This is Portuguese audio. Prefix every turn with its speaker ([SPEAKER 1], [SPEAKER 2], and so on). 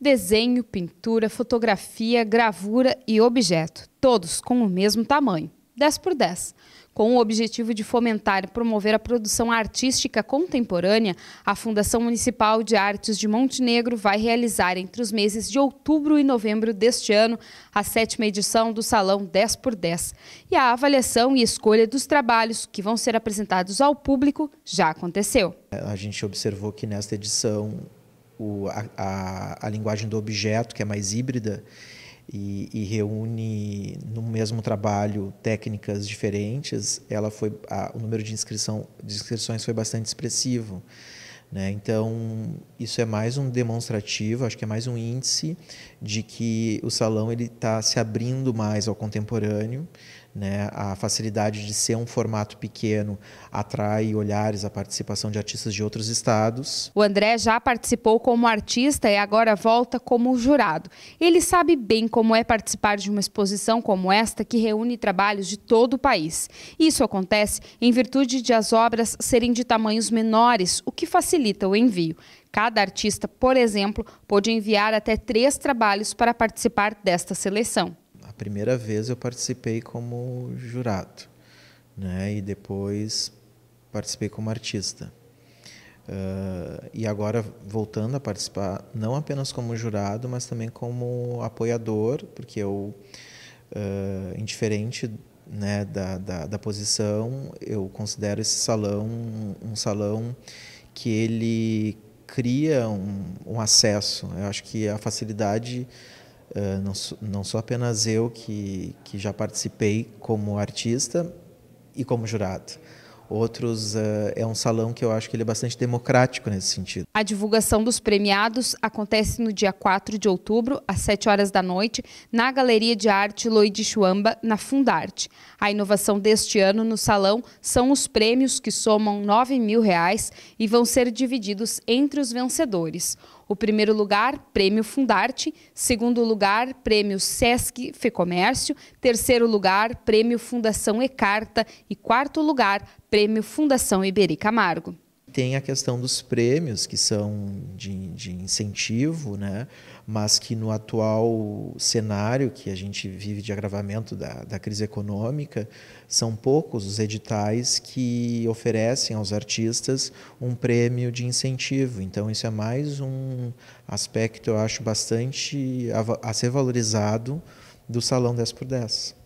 [SPEAKER 1] Desenho, pintura, fotografia, gravura e objeto, todos com o mesmo tamanho, 10 por 10, com o objetivo de fomentar e promover a produção artística contemporânea, a Fundação Municipal de Artes de Montenegro vai realizar entre os meses de outubro e novembro deste ano a sétima edição do Salão 10 por 10 e a avaliação e escolha dos trabalhos que vão ser apresentados ao público já aconteceu.
[SPEAKER 2] É, a gente observou que nesta edição o, a, a, a, linguagem do objeto, que é mais híbrida e, e, reúne no mesmo trabalho técnicas diferentes, ela foi a, o número de, inscrição, de inscrições foi bastante expressivo. Né? Então, isso é mais um demonstrativo, acho que é mais um índice de que o salão está se abrindo mais ao contemporâneo. Né? A facilidade de ser um formato pequeno atrai olhares, a participação de artistas de outros estados.
[SPEAKER 1] O André já participou como artista e agora volta como jurado. Ele sabe bem como é participar de uma exposição como esta que reúne trabalhos de todo o país. Isso acontece em virtude de as obras serem de tamanhos menores, o que facilita facilita o envio. Cada artista, por exemplo, pode enviar até três trabalhos para participar desta seleção.
[SPEAKER 2] A primeira vez eu participei como jurado, né? E depois participei como artista. Uh, e agora voltando a participar, não apenas como jurado, mas também como apoiador, porque eu, uh, indiferente né, da, da, da, posição, eu considero esse salão um salão que ele cria um, um acesso. Eu acho que a facilidade, uh, não, sou, não sou apenas eu que, que já participei como artista e como jurado, outros uh, é um salão que eu acho que ele é bastante democrático nesse sentido.
[SPEAKER 1] A divulgação dos premiados acontece no dia 4 de outubro, às 7 horas da noite, na Galeria de Arte Lloyd Chuamba, na Fundarte. A inovação deste ano no salão são os prêmios que somam R$ 9 mil reais e vão ser divididos entre os vencedores. O primeiro lugar, prêmio Fundarte. Segundo lugar, prêmio Sesc Fecomércio. Terceiro lugar, prêmio Fundação Ecarta. E quarto lugar, prêmio Fundação Iberi Camargo
[SPEAKER 2] tem a questão dos prêmios, que são de, de incentivo, né? mas que no atual cenário que a gente vive de agravamento da, da crise econômica, são poucos os editais que oferecem aos artistas um prêmio de incentivo. Então, isso é mais um aspecto, eu acho, bastante a, a ser valorizado do Salão 10 por 10